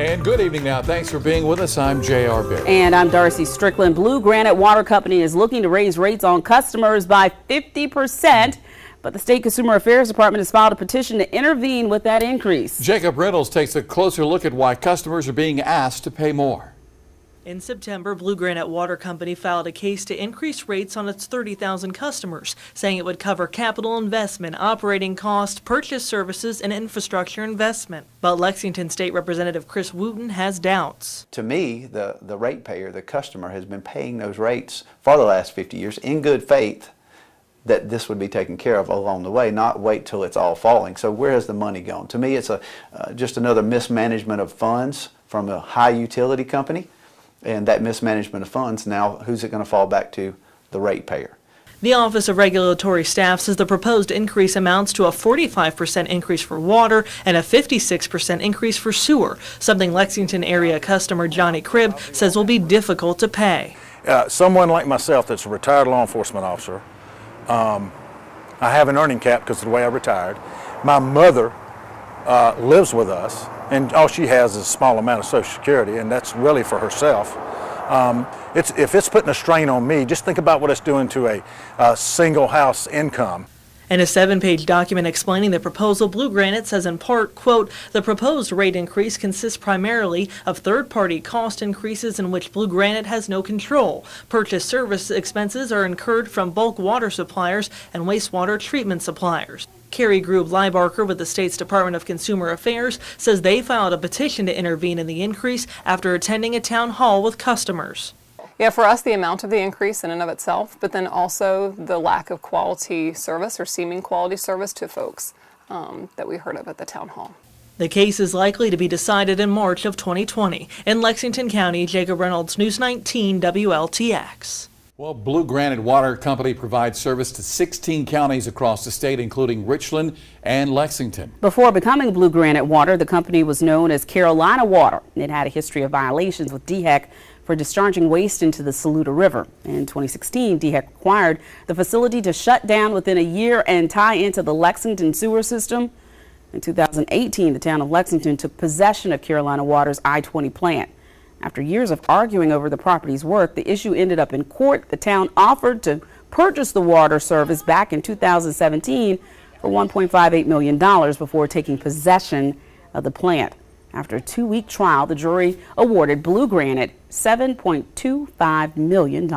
And good evening now. Thanks for being with us. I'm J.R. Barry. And I'm Darcy Strickland. Blue Granite Water Company is looking to raise rates on customers by 50%. But the State Consumer Affairs Department has filed a petition to intervene with that increase. Jacob Reynolds takes a closer look at why customers are being asked to pay more. In September, Blue Granite Water Company filed a case to increase rates on its 30,000 customers, saying it would cover capital investment, operating costs, purchase services, and infrastructure investment. But Lexington State Representative Chris Wooten has doubts. To me, the, the ratepayer, the customer, has been paying those rates for the last 50 years in good faith that this would be taken care of along the way, not wait till it's all falling. So where has the money gone? To me, it's a, uh, just another mismanagement of funds from a high utility company and that mismanagement of funds, now who's it going to fall back to? The ratepayer. The Office of Regulatory Staff says the proposed increase amounts to a 45% increase for water and a 56% increase for sewer, something Lexington area customer Johnny Cribb says will be difficult to pay. Uh, someone like myself that's a retired law enforcement officer, um, I have an earning cap because of the way I retired. My mother uh, lives with us, and all she has is a small amount of Social Security, and that's really for herself. Um, it's, if it's putting a strain on me, just think about what it's doing to a, a uh, single house income. In a seven-page document explaining the proposal, Blue Granite says in part, quote, the proposed rate increase consists primarily of third-party cost increases in which Blue Granite has no control. Purchase service expenses are incurred from bulk water suppliers and wastewater treatment suppliers. Kerry Group Liebarker with the state's Department of Consumer Affairs says they filed a petition to intervene in the increase after attending a town hall with customers. Yeah, for us, the amount of the increase in and of itself, but then also the lack of quality service or seeming quality service to folks um, that we heard of at the town hall. The case is likely to be decided in March of 2020. In Lexington County, Jacob Reynolds, News 19 WLTX. Well, Blue Granite Water Company provides service to 16 counties across the state, including Richland and Lexington. Before becoming Blue Granite Water, the company was known as Carolina Water. It had a history of violations with DHEC for discharging waste into the Saluda River. In 2016, DHEC required the facility to shut down within a year and tie into the Lexington sewer system. In 2018, the town of Lexington took possession of Carolina Water's I-20 plant. After years of arguing over the property's worth, the issue ended up in court. The town offered to purchase the water service back in 2017 for $1.58 million before taking possession of the plant. After a two week trial, the jury awarded Blue Granite $7.25 million.